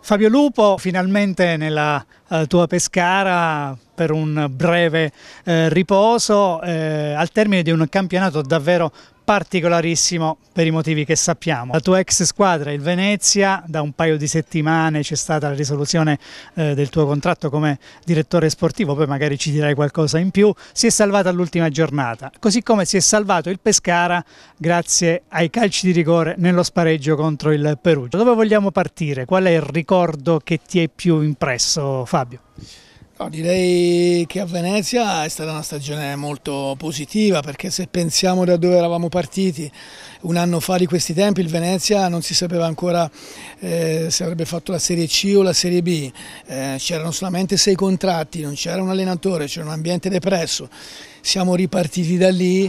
Fabio Lupo, finalmente nella eh, tua Pescara per un breve eh, riposo eh, al termine di un campionato davvero particolarissimo per i motivi che sappiamo. La tua ex squadra, il Venezia, da un paio di settimane c'è stata la risoluzione eh, del tuo contratto come direttore sportivo, poi magari ci dirai qualcosa in più, si è salvata all'ultima giornata, così come si è salvato il Pescara grazie ai calci di rigore nello spareggio contro il Perugia. Dove vogliamo partire? Qual è il ricordo che ti è più impresso Fabio? No, direi che a Venezia è stata una stagione molto positiva perché se pensiamo da dove eravamo partiti un anno fa di questi tempi il Venezia non si sapeva ancora eh, se avrebbe fatto la Serie C o la Serie B, eh, c'erano solamente sei contratti, non c'era un allenatore, c'era un ambiente depresso, siamo ripartiti da lì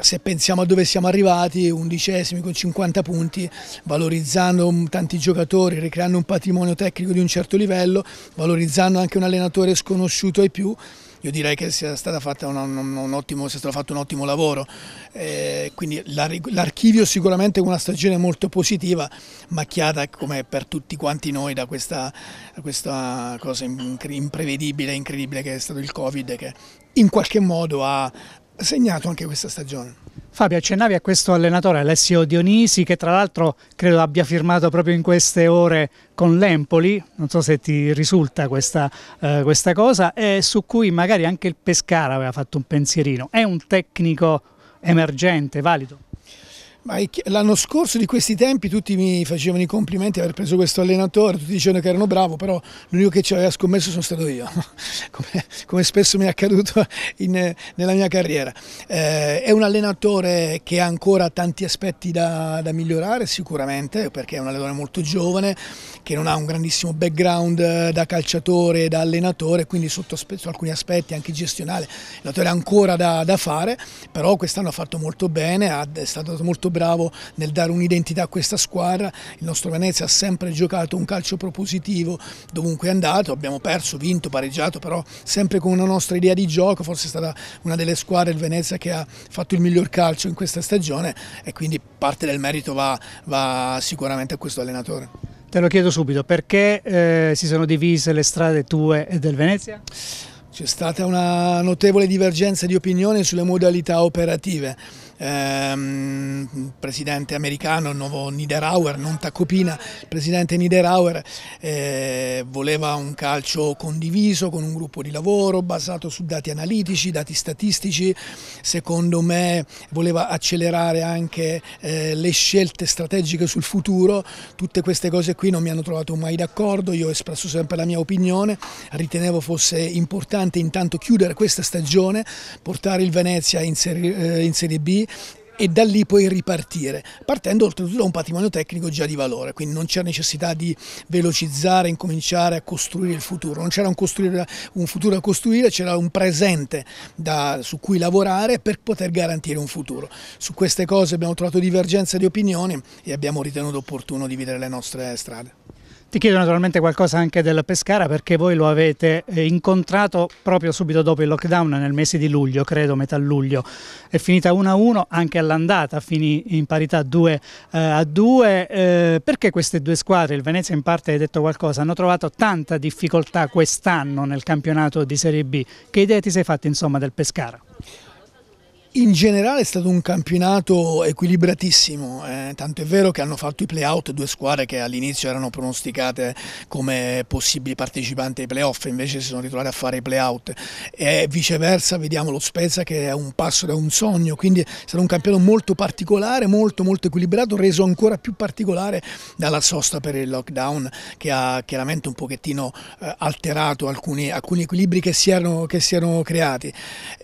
se pensiamo a dove siamo arrivati, undicesimi con 50 punti, valorizzando tanti giocatori, ricreando un patrimonio tecnico di un certo livello, valorizzando anche un allenatore sconosciuto ai più, io direi che sia, stata fatta un, un, un ottimo, sia stato fatto un ottimo lavoro. Eh, quindi l'archivio sicuramente con una stagione molto positiva, macchiata come per tutti quanti noi da questa, questa cosa imprevedibile, incredibile che è stato il Covid, che in qualche modo ha segnato anche questa stagione. Fabio, accennavi a questo allenatore Alessio Dionisi che tra l'altro credo abbia firmato proprio in queste ore con l'Empoli, non so se ti risulta questa, eh, questa cosa, e su cui magari anche il Pescara aveva fatto un pensierino. È un tecnico emergente, valido? l'anno scorso di questi tempi tutti mi facevano i complimenti aver preso questo allenatore, tutti dicevano che erano bravo, però l'unico che ci aveva scommesso sono stato io, come, come spesso mi è accaduto in, nella mia carriera. Eh, è un allenatore che ha ancora tanti aspetti da, da, migliorare sicuramente, perché è un allenatore molto giovane, che non ha un grandissimo background eh, da calciatore e da allenatore, quindi sotto, sotto, alcuni aspetti anche gestionale, l'allenatore ha ancora da, da fare, però quest'anno ha fatto molto bene, è stato molto bravo bravo nel dare un'identità a questa squadra, il nostro Venezia ha sempre giocato un calcio propositivo dovunque è andato, abbiamo perso, vinto, pareggiato, però sempre con una nostra idea di gioco, forse è stata una delle squadre il Venezia che ha fatto il miglior calcio in questa stagione e quindi parte del merito va, va sicuramente a questo allenatore. Te lo chiedo subito, perché eh, si sono divise le strade tue e del Venezia? C'è stata una notevole divergenza di opinione sulle modalità operative ehm, presidente americano, il nuovo Niederauer, non Taccopina, presidente Niederauer eh, voleva un calcio condiviso con un gruppo di lavoro basato su dati analitici, dati statistici, secondo me voleva accelerare anche eh, le scelte strategiche sul futuro, tutte queste cose qui non mi hanno trovato mai d'accordo, io ho espresso sempre la mia opinione, ritenevo fosse importante intanto chiudere questa stagione, portare il Venezia in Serie, eh, in serie B, e da lì poi ripartire, partendo oltretutto da un patrimonio tecnico già di valore, quindi non c'è necessità di velocizzare, incominciare a costruire il futuro, non c'era un, un, futuro da costruire, c'era un presente da, su cui lavorare per poter garantire un futuro. Su queste cose abbiamo trovato divergenze di opinioni e abbiamo ritenuto opportuno dividere le nostre strade. Ti chiedo naturalmente qualcosa anche del Pescara perché voi lo avete eh, incontrato proprio subito dopo il lockdown nel mese di luglio, credo metà luglio. È finita 1-1 anche all'andata, finì in parità 2-2. Eh, eh, perché queste due squadre, il Venezia in parte hai detto qualcosa, hanno trovato tanta difficoltà quest'anno nel campionato di Serie B? Che idea ti sei fatta insomma del Pescara? in generale è stato un campionato equilibratissimo, eh, tanto è vero che hanno fatto i playout due squadre che all'inizio erano pronosticate come possibili partecipanti ai playoff, invece si sono ritrovate a fare i playout e viceversa vediamo lo Spezia che è un passo da un sogno, quindi è stato un campionato molto particolare, molto molto equilibrato, reso ancora più particolare dalla sosta per il lockdown che ha chiaramente un pochettino eh, alterato alcuni, alcuni, equilibri che si erano, che si erano creati.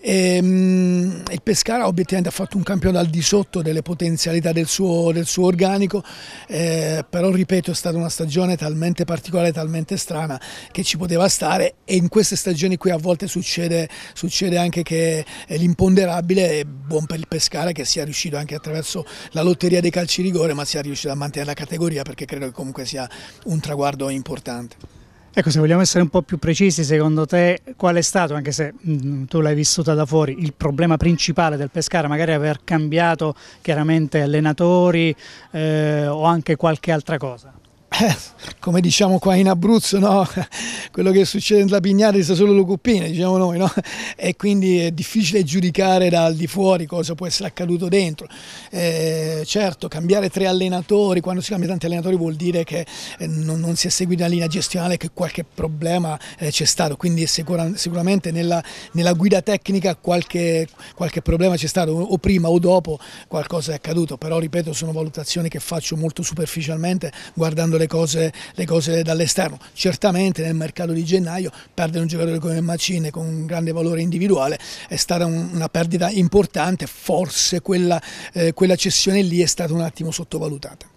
E, ehm, mh, il Pescara obiettivamente ha fatto un campione al di sotto delle potenzialità del suo, del suo organico, eh, però ripeto è stata una stagione talmente particolare, talmente strana che ci poteva stare e in queste stagioni qui a volte succede, succede anche che l'imponderabile è buon per il Pescara che sia riuscito anche attraverso la lotteria dei calci rigore ma sia riuscito a mantenere la categoria perché credo che comunque sia un traguardo importante. Ecco, se vogliamo essere un po' più precisi, secondo te qual è stato, anche se mh, mm, mm, tu l'hai vissuta da fuori, il problema principale del Pescara? Magari aver cambiato chiaramente allenatori eh, o anche qualche altra cosa? Eh, come diciamo qua in Abruzzo, no? quello che succede nella Pignata sta solo lo cuppine, diciamo noi, no? e quindi è difficile giudicare dal di fuori cosa può essere accaduto dentro. Eh, certo, cambiare tre allenatori, quando si cambia tanti allenatori vuol dire che eh, non, non si è seguita la linea gestionale, che qualche problema eh, c'è stato, quindi sicura, sicuramente nella, nella, guida tecnica qualche, qualche problema c'è stato, o prima o dopo qualcosa è accaduto, però ripeto sono valutazioni che faccio molto superficialmente guardando le le cose, le cose dall'esterno. Certamente nel mercato di gennaio perdere un giocatore come Macine con un grande valore individuale è stata un, una perdita importante, forse quella, eh, quella cessione lì è stata un attimo sottovalutata.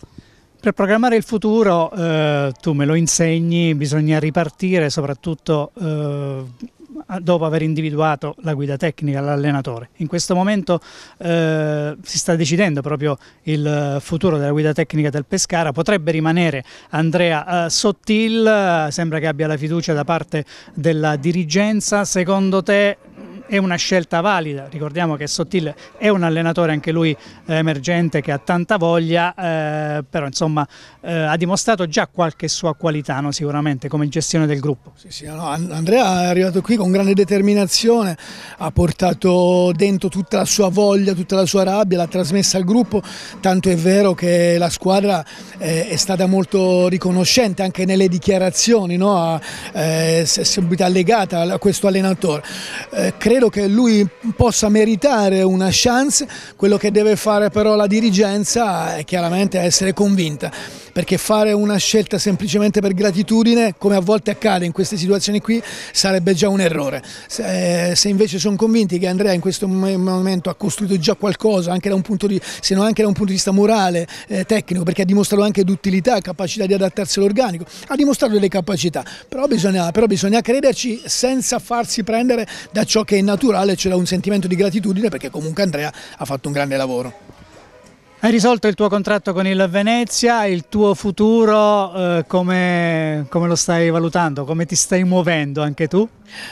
Per programmare il futuro, eh, tu me lo insegni, bisogna ripartire soprattutto eh, dopo aver individuato la guida tecnica, l'allenatore. In questo momento eh, si sta decidendo proprio il eh, futuro della guida tecnica del Pescara, potrebbe rimanere Andrea eh, Sottil, eh, sembra che abbia la fiducia da parte della dirigenza, secondo te è una scelta valida, ricordiamo che Sottil è un allenatore anche lui eh, emergente che ha tanta voglia, eh, però insomma eh, ha dimostrato già qualche sua qualità no, sicuramente come gestione del gruppo. Sì, sì, no, Andrea è arrivato qui con grande determinazione, ha portato dentro tutta la sua voglia, tutta la sua rabbia, l'ha trasmessa al gruppo, tanto è vero che la squadra eh, è stata molto riconoscente anche nelle dichiarazioni, no? a, eh, è subito allegata a questo allenatore. Eh, credo credo che lui possa meritare una chance, quello che deve fare però la dirigenza è chiaramente essere convinta perché fare una scelta semplicemente per gratitudine, come a volte accade in queste situazioni qui, sarebbe già un errore. Se, eh, se invece sono convinti che Andrea in questo momento ha costruito già qualcosa, anche da un punto di, se non anche da un punto di vista morale, eh, tecnico, perché ha dimostrato anche d'utilità, capacità di adattarsi all'organico, ha dimostrato delle capacità, però bisogna, però bisogna crederci senza farsi prendere da ciò che è naturale, cioè da un sentimento di gratitudine, perché comunque Andrea ha fatto un grande lavoro. Hai risolto il tuo contratto con il Venezia, il tuo futuro eh, come, come, lo stai valutando, come ti stai muovendo anche tu?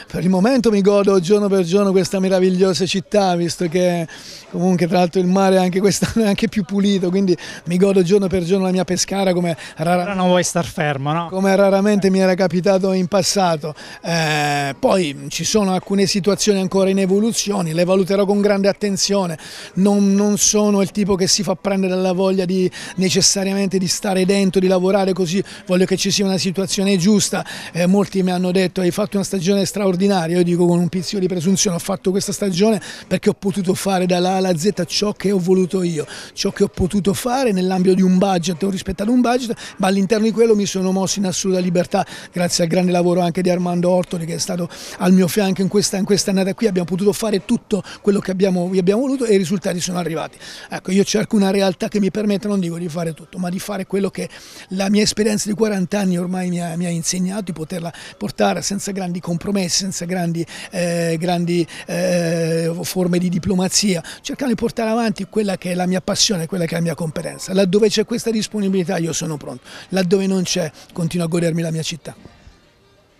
Per il momento mi godo giorno per giorno questa meravigliosa città, visto che comunque tra l'altro il mare anche quest'anno è anche più pulito, quindi mi godo giorno per giorno la mia pescara come, rara... fermo, no? come raramente mi era capitato in passato. Eh, poi ci sono alcune situazioni ancora in evoluzione, le valuterò con grande attenzione, non, non sono il tipo che si fa prendere la voglia di, necessariamente di stare dentro, di lavorare così, voglio che ci sia una situazione giusta, eh, molti mi hanno detto hai fatto una stagione straordinaria, io dico con un pizzico di presunzione ho fatto questa stagione perché ho potuto fare dalla A alla Z ciò che ho voluto io, ciò che ho potuto fare nell'ambito di un budget, ho rispettato un budget, ma all'interno di quello mi sono mosso in assoluta libertà, grazie al grande lavoro anche di Armando Ortoli che è stato al mio fianco in questa, in questa annata qui, abbiamo potuto fare tutto quello che abbiamo, abbiamo voluto e i risultati sono arrivati. Ecco, io cerco una una realtà che mi permette, non dico di fare tutto, ma di fare quello che la mia esperienza di 40 anni ormai mi ha, mi ha insegnato, di poterla portare senza grandi compromessi, senza grandi, eh, grandi eh, forme di diplomazia, cercando di portare avanti quella che è la mia passione, quella che è la mia competenza. Laddove c'è questa disponibilità io sono pronto, laddove non c'è continuo a godermi la mia città.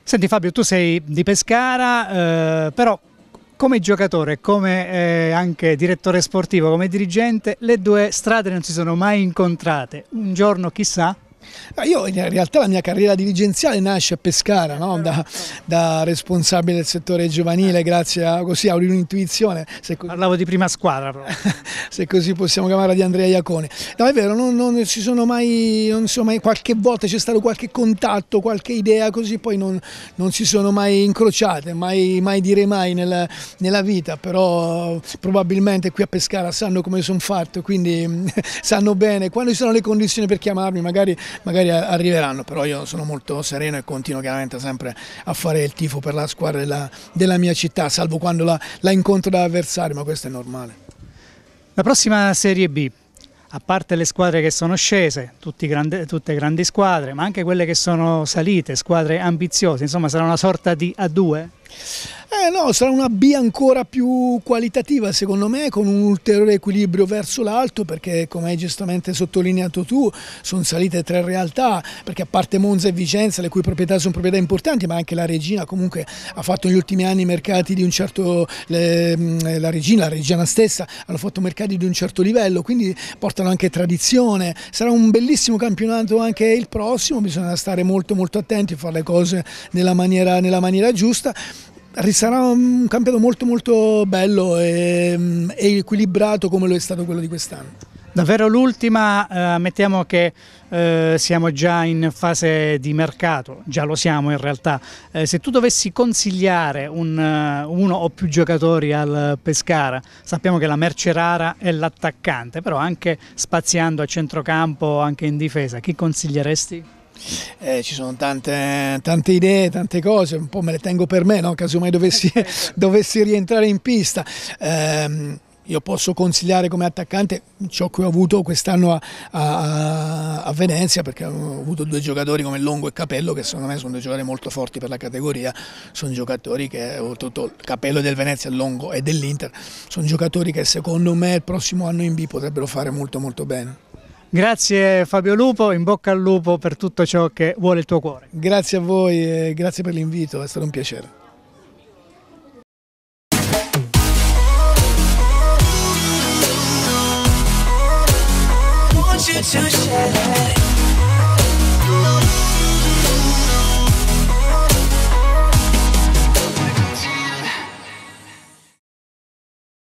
Senti Fabio, tu sei di Pescara, eh, però come giocatore, come eh, anche direttore sportivo, come dirigente, le due strade non si sono mai incontrate. Un giorno chissà Ah, io in realtà la mia carriera dirigenziale nasce a Pescara, no? da, da, responsabile del settore giovanile, grazie a, così, a un'intuizione. Parlavo di prima squadra però. se così possiamo chiamarla di Andrea Iacone. No è vero, non, non ci sono mai, non so mai, qualche volta c'è stato qualche contatto, qualche idea così, poi non, non si sono mai incrociate, mai, mai dire mai nella, nella vita, però probabilmente qui a Pescara sanno come sono fatto, quindi sanno bene quando ci sono le condizioni per chiamarmi, magari magari arriveranno, però io sono molto sereno e continuo chiaramente sempre a fare il tifo per la squadra della, della mia città, salvo quando la, la incontro da avversario, ma questo è normale. La prossima Serie B, a parte le squadre che sono scese, grande, tutte grandi squadre, ma anche quelle che sono salite, squadre ambiziose, insomma sarà una sorta di A2? Eh no, sarà una B ancora più qualitativa secondo me con un ulteriore equilibrio verso l'alto perché come hai giustamente sottolineato tu sono salite tre realtà perché a parte Monza e Vicenza le cui proprietà sono proprietà importanti ma anche la Regina comunque ha fatto negli ultimi anni mercati di un certo le, mm, la Regina, la Reggiana stessa hanno fatto mercati di un certo livello quindi portano anche tradizione sarà un bellissimo campionato anche il prossimo bisogna stare molto molto attenti a fare le cose nella maniera, nella maniera giusta Sarà un campionato molto molto bello e, mm, e equilibrato come lo è stato quello di quest'anno. Davvero l'ultima, eh, mettiamo che eh, siamo già in fase di mercato, già lo siamo in realtà. Eh, se tu dovessi consigliare un, eh, uno o più giocatori al Pescara, sappiamo che la merce rara è l'attaccante, però anche spaziando a centrocampo, anche in difesa, chi consiglieresti? eh, ci sono tante, tante, idee, tante cose, un po' me le tengo per me, no? casomai dovessi, dovessi rientrare in pista. Eh, io posso consigliare come attaccante ciò che ho avuto quest'anno a, a, a, Venezia perché ho avuto due giocatori come Longo e Capello che secondo me sono due giocatori molto forti per la categoria sono giocatori che oltretutto Capello del Venezia, Longo e dell'Inter sono giocatori che secondo me il prossimo anno in B potrebbero fare molto molto bene Grazie Fabio Lupo, in bocca al lupo per tutto ciò che vuole il tuo cuore. Grazie a voi e grazie per l'invito, è stato un piacere. to share